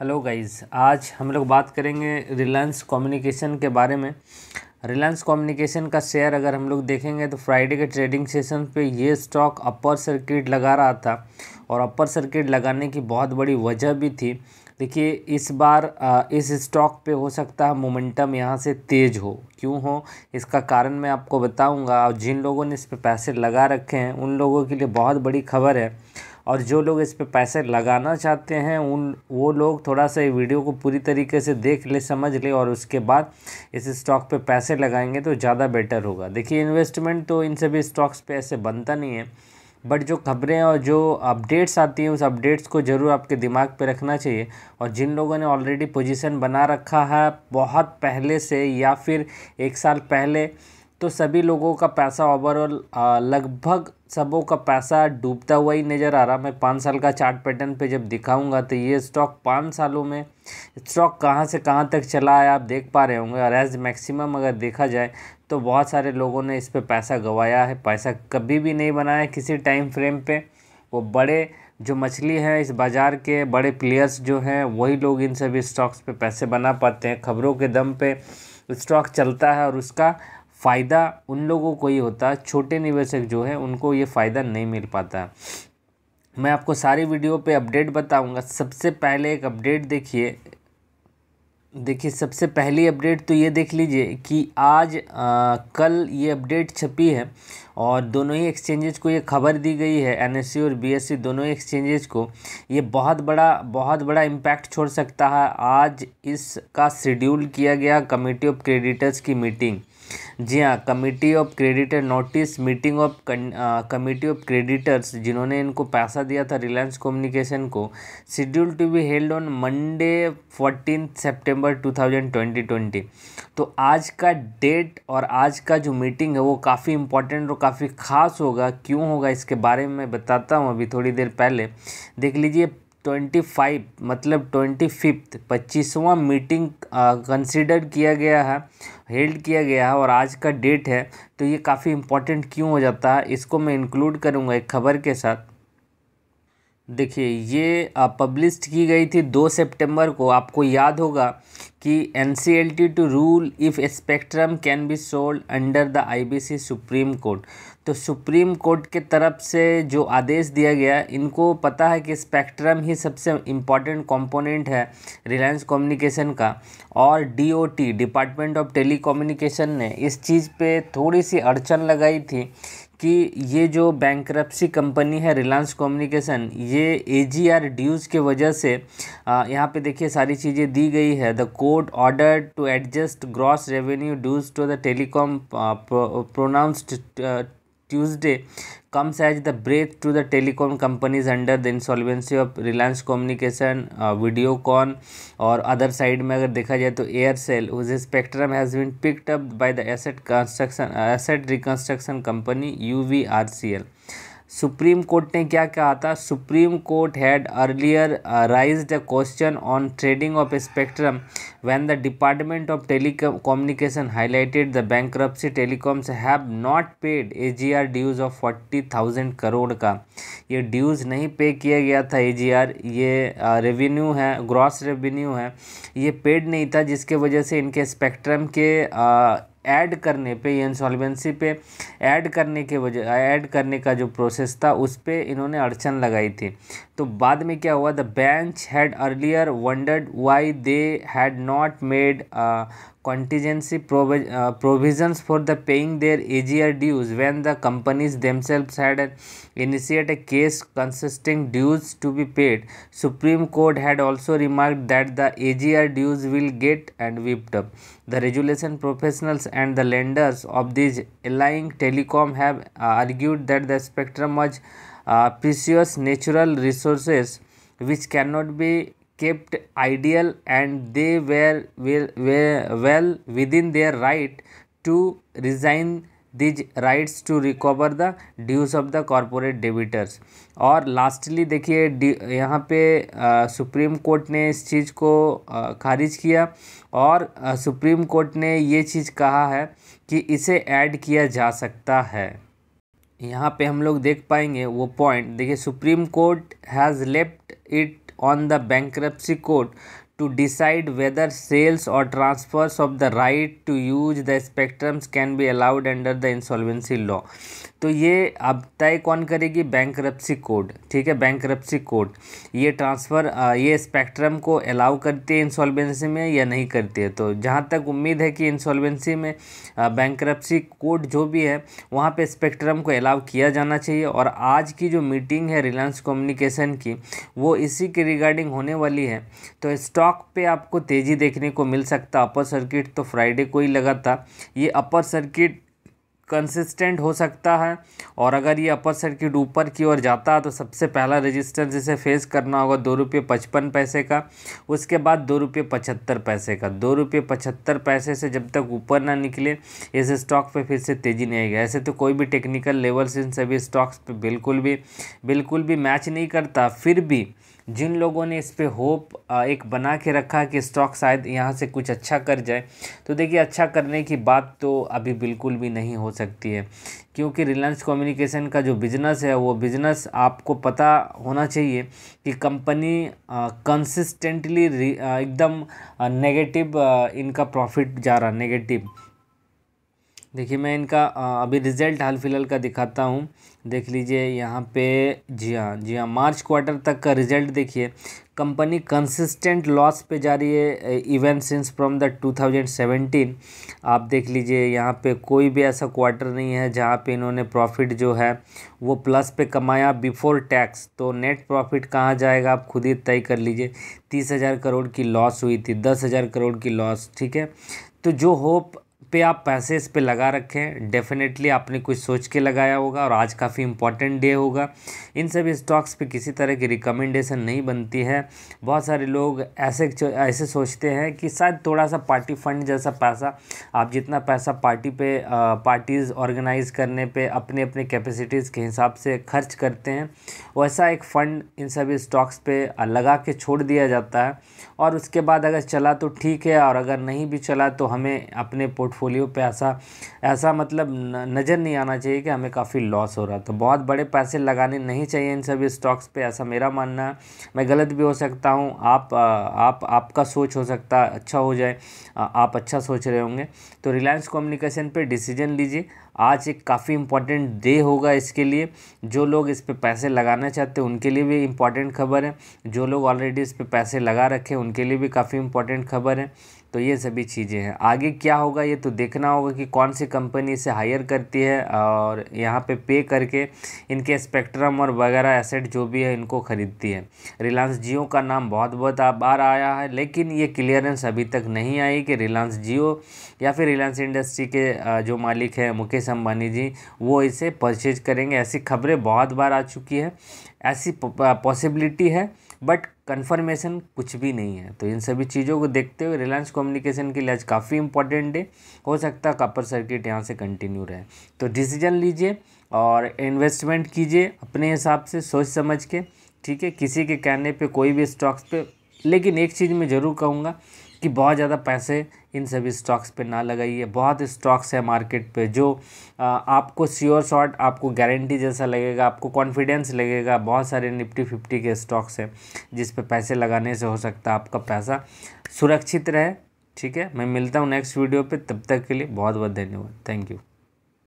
hello guys आज हम लोग बात करेंगे रिलायंस कम्युनिकेशन के बारे में रिलायंस कम्युनिकेशन का शेयर अगर हम लोग देखेंगे तो फ्राइडे के ट्रेडिंग सेशन पे ये स्टॉक अपर सर्किट लगा रहा था और अपर सर्किट लगाने की बहुत बड़ी वजह भी थी देखिए इस बार इस स्टॉक पे हो सकता है मोमेंटम यहाँ से तेज़ हो क्यों हो इसका कारण मैं आपको बताऊँगा और जिन लोगों ने इस पर पैसे लगा रखे हैं उन लोगों के लिए बहुत बड़ी खबर है और जो लोग इस पर पैसे लगाना चाहते हैं उन वो लोग थोड़ा सा ये वीडियो को पूरी तरीके से देख ले समझ ले और उसके बाद इस स्टॉक पे पैसे लगाएंगे तो ज़्यादा बेटर होगा देखिए इन्वेस्टमेंट तो इन सभी स्टॉक्स पे ऐसे बनता नहीं है बट जो खबरें और जो अपडेट्स आती हैं उस अपडेट्स को ज़रूर आपके दिमाग पे रखना चाहिए और जिन लोगों ने ऑलरेडी पोजीशन बना रखा है बहुत पहले से या फिर एक साल पहले तो सभी लोगों का पैसा ओवरऑल लगभग सबों का पैसा डूबता हुआ ही नज़र आ रहा मैं पाँच साल का चार्ट पैटर्न पे जब दिखाऊंगा तो ये स्टॉक पाँच सालों में स्टॉक कहाँ से कहाँ तक चला है आप देख पा रहे होंगे और एज मैक्सिमम अगर देखा जाए तो बहुत सारे लोगों ने इस पर पैसा गंवाया है पैसा कभी भी नहीं बनाया किसी टाइम फ्रेम पर वो बड़े जो मछली हैं इस बाज़ार के बड़े प्लेयर्स जो हैं वही लोग इन सभी स्टॉक्स पे पैसे बना पाते हैं खबरों के दम पे स्टॉक चलता है और उसका फ़ायदा उन लोगों को ही होता है छोटे निवेशक जो है उनको ये फ़ायदा नहीं मिल पाता मैं आपको सारी वीडियो पे अपडेट बताऊंगा सबसे पहले एक अपडेट देखिए देखिए सबसे पहली अपडेट तो ये देख लीजिए कि आज आ, कल ये अपडेट छपी है और दोनों ही एक्सचेंजेस को ये खबर दी गई है एनएससी और बीएससी दोनों ही एक्सचेंजेस को ये बहुत बड़ा बहुत बड़ा इम्पैक्ट छोड़ सकता है आज इसका शेड्यूल किया गया कमेटी ऑफ क्रेडिटर्स की मीटिंग जी हाँ committee of creditor notice meeting of committee of creditors जिन्होंने इनको पैसा दिया था रिलायंस कम्युनिकेशन को schedule to be held on Monday fourteen September two thousand twenty twenty तो आज का डेट और आज का जो मीटिंग है वो काफ़ी इंपॉर्टेंट और काफ़ी ख़ास होगा क्यों होगा इसके बारे में बताता हूँ अभी थोड़ी देर पहले देख लीजिए ट्वेंटी फाइव मतलब ट्वेंटी फिफ्थ पच्चीसवा मीटिंग कंसिडर किया गया है हेल्ड किया गया है और आज का डेट है तो ये काफ़ी इम्पोर्टेंट क्यों हो जाता है इसको मैं इंक्लूड करूँगा एक खबर के साथ देखिए ये पब्लिश्ड की गई थी दो सितंबर को आपको याद होगा कि N C L T to rule if spectrum can be sold under the IBC Supreme Court तो सुप्रीम कोर्ट के तरफ से जो आदेश दिया गया इनको पता है कि स्पेक्ट्रम ही सबसे इम्पॉर्टेंट कंपोनेंट है रिलायंस कम्युनिकेशन का और डीओटी डिपार्टमेंट ऑफ टेली ने इस चीज़ पर थोड़ी सी अड़चन लगाई थी कि ये जो बैंक्रप्सी कंपनी है रिलायंस कम्युनिकेशन ये एजीआर ड्यूज के वजह से यहाँ पे देखिए सारी चीज़ें दी गई है the court order to adjust gross revenue dues to the telecom pronounced Tuesday comes as the break to the telecom companies under the insolvency of Reliance Communication, uh, Videocon और other side में अगर देखा जाए तो Aircel whose spectrum has been picked up by the asset construction asset reconstruction company UVRCL Supreme Court ने क्या कहा था Supreme Court had earlier raise the question on trading of spectrum the department of communication highlighted the bank telecommunication telecoms have not paid A G R dues of forty thousand crore का ये dues नहीं pay किया गया था A G R ये revenue uh, है gross revenue है ये पेड नहीं था जिसके वजह से इनके स्पेक्ट्रम के uh, ऐड करने पे ये इंसॉल्वेंसी पे ऐड करने के वजह ऐड करने का जो प्रोसेस था उस पर इन्होंने अड़चन लगाई थी तो बाद में क्या हुआ the bench had earlier wondered why they had not made contingency provisions for the paying their R dues when the companies themselves had initiate a case consisting dues to be paid Supreme Court had also remark that the R dues will get and wiped up the resolution professionals and the lenders of these ailing telecom have argued that the spectrum spectrum precious natural resources which can not be kept ideal and they were well within their right to resign these rights to recover the dues of the corporate debtors और lastly देखिए यहाँ पे आ, supreme Court ने इस चीज़ को आ, खारिज किया और आ, सुप्रीम कोर्ट ने ये चीज़ कहा है कि इसे ऐड किया जा सकता है यहाँ पे हम लोग देख पाएंगे वो पॉइंट देखिए Supreme Court has left it on the bankruptcy court to decide whether sales or transfers of the right to use the spectrums can be allowed under the insolvency law तो ये अब तय कौन करेगी बैंक कोड ठीक है bank code ये transfer ये स्पेक्ट्रम को अलाउ करती है इंसॉल्वेंसी में या नहीं करती है तो जहाँ तक उम्मीद है कि इंसॉल्वेंसी में बैंक कोड जो भी है वहाँ पे स्पेक्ट्रम को अलाउ किया जाना चाहिए और आज की जो मीटिंग है रिलायंस कम्युनिकेशन की वो इसी के रिगार्डिंग होने वाली है तो स्टॉक स्टॉक पे आपको तेज़ी देखने को मिल सकता अपर सर्किट तो फ्राइडे को ही लगा था ये अपर सर्किट कंसिस्टेंट हो सकता है और अगर ये अपर सर्किट ऊपर की ओर जाता है तो सबसे पहला रेजिस्टेंस जिसे फेस करना होगा दो रुपये पचपन पैसे का उसके बाद दो रुपये पचहत्तर पैसे का दो रुपये पचहत्तर पैसे से जब तक ऊपर ना निकले इस स्टॉक पे फिर से तेज़ी नहीं आएगी ऐसे तो कोई भी टेक्निकल लेवल्स इन सभी स्टॉक्स पर बिल्कुल भी बिल्कुल भी मैच नहीं करता फिर भी जिन लोगों ने इस पर होप एक बना के रखा कि स्टॉक शायद यहाँ से कुछ अच्छा कर जाए तो देखिए अच्छा करने की बात तो अभी बिल्कुल भी नहीं हो सकती है क्योंकि रिलायंस कम्युनिकेशन का जो बिज़नेस है वो बिज़नेस आपको पता होना चाहिए कि कंपनी कंसिस्टेंटली एकदम नेगेटिव इनका प्रॉफिट जा रहा नेगेटिव देखिए मैं इनका अभी रिज़ल्ट हाल फिलहाल का दिखाता हूँ देख लीजिए यहाँ पे जी हाँ जी हाँ मार्च क्वार्टर तक का रिज़ल्ट देखिए कंपनी कंसिस्टेंट लॉस पे जा रही है इवन सिंस फ्रॉम द 2017 आप देख लीजिए यहाँ पे कोई भी ऐसा क्वार्टर नहीं है जहाँ पे इन्होंने प्रॉफिट जो है वो प्लस पे कमाया बिफोर टैक्स तो नेट प्रॉफिट कहाँ जाएगा आप खुद ही तय कर लीजिए तीस हज़ार करोड़ की लॉस हुई थी दस हज़ार करोड़ की लॉस ठीक है तो जो होप पे आप पैसे इस पे लगा रखें डेफिनेटली आपने कुछ सोच के लगाया होगा और आज काफ़ी इंपॉर्टेंट डे होगा इन सभी स्टॉक्स पे किसी तरह की रिकमेंडेशन नहीं बनती है बहुत सारे लोग ऐसे ऐसे सोचते हैं कि शायद थोड़ा सा पार्टी फंड जैसा पैसा आप जितना पैसा पार्टी पे पार्टीज़ ऑर्गेनाइज करने पे अपने अपने कैपेसिटीज़ के हिसाब से खर्च करते हैं वैसा एक फ़ंड इन सभी स्टॉक्स पर लगा के छोड़ दिया जाता है और उसके बाद अगर चला तो ठीक है और अगर नहीं भी चला तो हमें अपने पोर्टफोलियो पे ऐसा ऐसा मतलब नज़र नहीं आना चाहिए कि हमें काफ़ी लॉस हो रहा तो बहुत बड़े पैसे लगाने नहीं चाहिए इन सभी स्टॉक्स पे ऐसा मेरा मानना है मैं गलत भी हो सकता हूँ आप आप आपका सोच हो सकता अच्छा हो जाए आप अच्छा सोच रहे होंगे तो रिलायंस कम्युनिकेशन पर डिसीजन लीजिए आज एक काफ़ी इम्पोर्टेंट डे होगा इसके लिए जो लोग इस पर पैसे लगाना चाहते हैं उनके लिए भी इम्पोर्टेंट खबर है जो लोग ऑलरेडी इस पर पैसे लगा रखे हैं उनके लिए भी काफ़ी इम्पोर्टेंट खबर है तो ये सभी चीज़ें हैं आगे क्या होगा ये तो देखना होगा कि कौन सी कंपनी इसे हायर करती है और यहाँ पे पे करके इनके स्पेक्ट्रम और वगैरह एसेट जो भी है इनको ख़रीदती है रिलायंस जियो का नाम बहुत बहुत बार आया है लेकिन ये क्लियरेंस अभी तक नहीं आई कि रिलायंस जियो या फिर रिलायंस इंडस्ट्री के जो मालिक हैं मुकेश अम्बानी जी वो इसे परचेज करेंगे ऐसी खबरें बहुत बार आ चुकी है ऐसी पॉसिबिलिटी है बट कन्फर्मेशन कुछ भी नहीं है तो इन सभी चीज़ों को देखते हुए रिलायंस कम्युनिकेशन के लिए आज काफ़ी इंपॉर्टेंट है हो सकता है कापर सर्किट यहाँ से कंटिन्यू रहे तो डिसीजन लीजिए और इन्वेस्टमेंट कीजिए अपने हिसाब से सोच समझ के ठीक है किसी के कहने पे कोई भी स्टॉक्स पे लेकिन एक चीज़ मैं ज़रूर कहूँगा कि बहुत ज़्यादा पैसे इन सभी स्टॉक्स पे ना लगाइए बहुत स्टॉक्स है मार्केट पे जो आपको श्योर शॉट आपको गारंटी जैसा लगेगा आपको कॉन्फिडेंस लगेगा बहुत सारे निफ्टी फिफ्टी के स्टॉक्स हैं जिस पे पैसे लगाने से हो सकता है आपका पैसा सुरक्षित रहे ठीक है मैं मिलता हूँ नेक्स्ट वीडियो पे तब तक के लिए बहुत बहुत धन्यवाद थैंक यू